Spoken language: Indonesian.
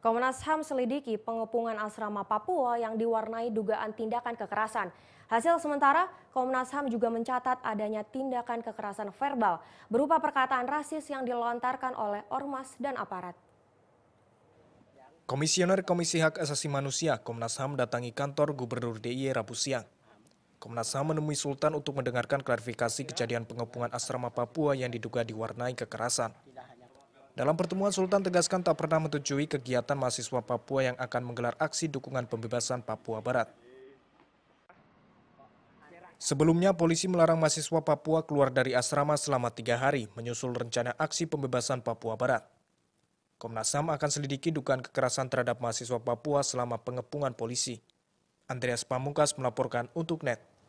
Komnas HAM selidiki pengepungan asrama Papua yang diwarnai dugaan tindakan kekerasan. Hasil sementara, Komnas HAM juga mencatat adanya tindakan kekerasan verbal berupa perkataan rasis yang dilontarkan oleh ormas dan aparat. Komisioner Komisi Hak Asasi Manusia Komnas HAM datangi kantor Gubernur DIY e Rabu siang. Komnas HAM menemui Sultan untuk mendengarkan klarifikasi kejadian pengepungan asrama Papua yang diduga diwarnai kekerasan. Dalam pertemuan, Sultan tegaskan tak pernah menyetujui kegiatan mahasiswa Papua yang akan menggelar aksi dukungan pembebasan Papua Barat. Sebelumnya, polisi melarang mahasiswa Papua keluar dari asrama selama tiga hari menyusul rencana aksi pembebasan Papua Barat. Komnas HAM akan selidiki dugaan kekerasan terhadap mahasiswa Papua selama pengepungan polisi. Andreas Pamungkas melaporkan untuk NET.